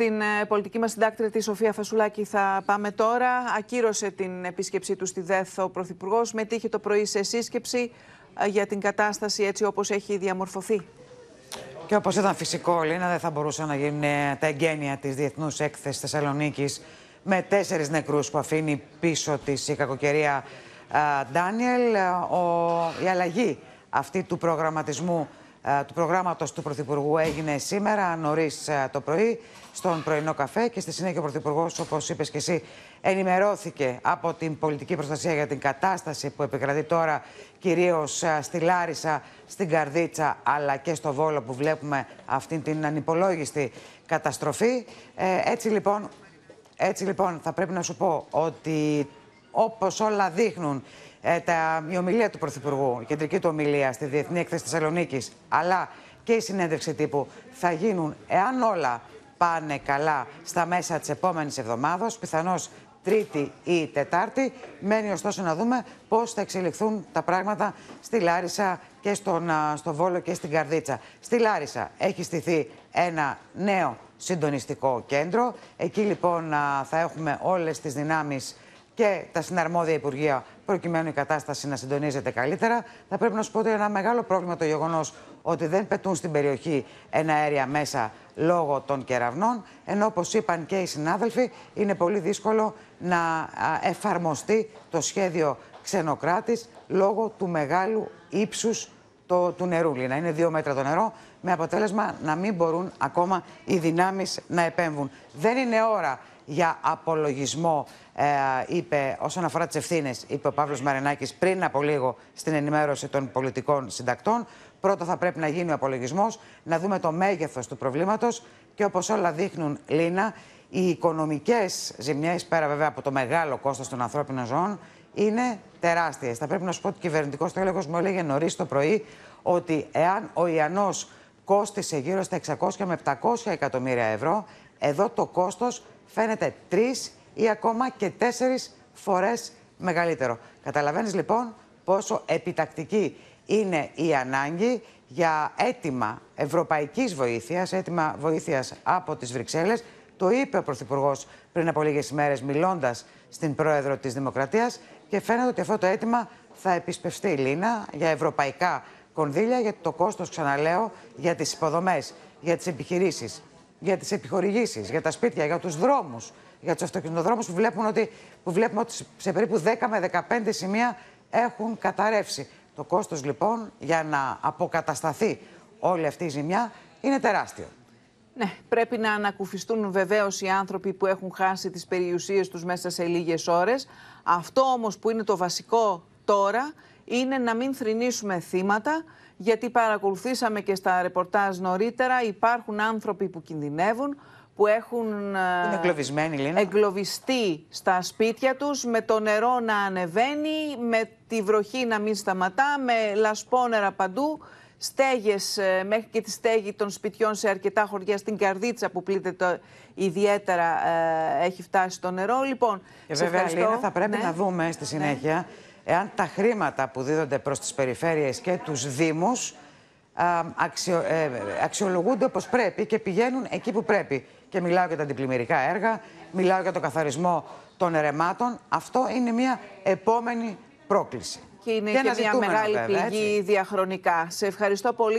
Στην ε, πολιτική μας συντάκτρια τη Σοφία Φασουλάκη θα πάμε τώρα. Ακύρωσε την επίσκεψή του στη ΔΕΘ ο Πρωθυπουργός. Μετήχε το πρωί σε σύσκεψη ε, για την κατάσταση έτσι όπως έχει διαμορφωθεί. Και όπως ήταν φυσικό, Λίνα, δεν θα μπορούσαν να γίνουν ε, τα εγγένεια της Διεθνούς Έκθεσης Θεσσαλονίκης με τέσσερις νεκρούς που αφήνει πίσω της η κακοκαιρία Ντάνιελ. Η αλλαγή αυτή του προγραμματισμού ε, του προγράμματος του Πρωθυπουργού έγινε σήμερα νωρίς ε, το πρωί στον πρωινό καφέ και στη συνέχεια ο Πρωθυπουργός, όπως είπες και εσύ, ενημερώθηκε από την πολιτική προστασία για την κατάσταση που επικρατεί τώρα κυρίως ε, στη Λάρισα, στην Καρδίτσα αλλά και στο Βόλο που βλέπουμε αυτή την ανυπολόγιστη καταστροφή. έτσι λοιπόν, Έτσι λοιπόν θα πρέπει να σου πω ότι όπως όλα δείχνουν ε, τα, η ομιλία του Πρωθυπουργού, η κεντρική του ομιλία στη Διεθνή Έκθεση Θεσσαλονίκης, αλλά και η συνέντευξη τύπου θα γίνουν, εάν όλα πάνε καλά, στα μέσα της επόμενης εβδομάδας, πιθανώς Τρίτη ή Τετάρτη. Μένει ωστόσο να δούμε πώς θα εξελιχθούν τα πράγματα στη Λάρισα και στον, στο Βόλο και στην Καρδίτσα. Στη Λάρισα έχει στηθεί ένα νέο συντονιστικό κέντρο. Εκεί λοιπόν θα έχουμε όλες τις δυνάμεις και τα συναρμόδια Υπουργεία, προκειμένου η κατάσταση να συντονίζεται καλύτερα. Θα πρέπει να σου πω ότι είναι ένα μεγάλο πρόβλημα το γεγονός ότι δεν πετούν στην περιοχή ένα αέρια μέσα λόγω των κεραυνών. Ενώ, όπως είπαν και οι συνάδελφοι, είναι πολύ δύσκολο να εφαρμοστεί το σχέδιο ξενοκράτης λόγω του μεγάλου ύψους του νερού. Να είναι δύο μέτρα το νερό, με αποτέλεσμα να μην μπορούν ακόμα οι δυνάμεις να επέμβουν. Δεν είναι ώρα για απολογισμό, ε, είπε, όσον αφορά τις ευθύνες, είπε ο Παύλος Μαρενάκη πριν από λίγο στην ενημέρωση των πολιτικών συντακτών. Πρώτα θα πρέπει να γίνει ο απολογισμός, να δούμε το μέγεθος του προβλήματος και όπως όλα δείχνουν, Λίνα, οι οικονομικές ζημιές, πέρα βέβαια από το μεγάλο κόστος των ανθρώπινων ζώων, είναι τεράστιες. Θα πρέπει να σου πω ότι ο κυβερνητικός τέλεχος μου έλεγε νωρίς το πρωί ότι εάν ο Ιανό κόστησε γύρω στα 600 με 700 εκατομμύρια ευρώ, εδώ το κόστος φαίνεται τρεις ή ακόμα και τέσσερις φορές μεγαλύτερο. Καταλαβαίνεις λοιπόν πόσο επιτακτική είναι η ανάγκη για αίτημα ευρωπαϊκής βοήθειας, αίτημα βοήθειας από τις Βρυξέλλες. Το είπε ο Πρωθυπουργός πριν από λίγες ημέρες μιλώντας στην Πρόεδρο της Δημοκρατίας και φαίνεται ότι αυτό το αίτημα θα επισπευστεί η Λίνα για ευρωπαϊκά κονδύλια, γιατί το ειπε ο πρωθυπουργο πριν απο λιγες ημερε μιλωντας στην προεδρο τη δημοκρατιας και φαινεται οτι αυτο το αιτημα θα επισπευστει η λινα για ευρωπαικα κονδυλια γιατι το κόστος ξαναλεω για τις υποδομές, για τις επιχειρήσεις για τις επιχορηγήσεις, για τα σπίτια, για τους δρόμους, για τους αυτοκινητοδρόμους που, βλέπουν ότι, που βλέπουμε ότι σε περίπου 10 με 15 σημεία έχουν καταρρεύσει. Το κόστος λοιπόν για να αποκατασταθεί όλη αυτή η ζημιά είναι τεράστιο. Ναι, πρέπει να ανακουφιστούν βεβαίως οι άνθρωποι που έχουν χάσει τις περιουσίες τους μέσα σε λίγες ώρες. Αυτό όμως που είναι το βασικό τώρα είναι να μην θρηνήσουμε θύματα γιατί παρακολουθήσαμε και στα ρεπορτάζ νωρίτερα, υπάρχουν άνθρωποι που κινδυνεύουν, που έχουν ε, Είναι εγκλωβιστεί στα σπίτια τους, με το νερό να ανεβαίνει, με τη βροχή να μην σταματά, με λασπόνερα παντού, στέγες, ε, μέχρι και τη στέγη των σπιτιών σε αρκετά χωριά, στην Καρδίτσα που πλήττεται ιδιαίτερα ε, έχει φτάσει το νερό. Λοιπόν, βέβαια, θα πρέπει ναι. να δούμε στη ναι. συνέχεια εάν τα χρήματα που δίδονται προς τις περιφέρειες και τους δήμους ε, αξιολογούνται όπως πρέπει και πηγαίνουν εκεί που πρέπει. Και μιλάω για τα αντιπλημμυρικά έργα, μιλάω για το καθαρισμό των ερεμάτων. Αυτό είναι μια επόμενη πρόκληση. Και είναι και, μια μεγάλη βέβαια, πληγή διαχρονικά. Σε ευχαριστώ πολύ.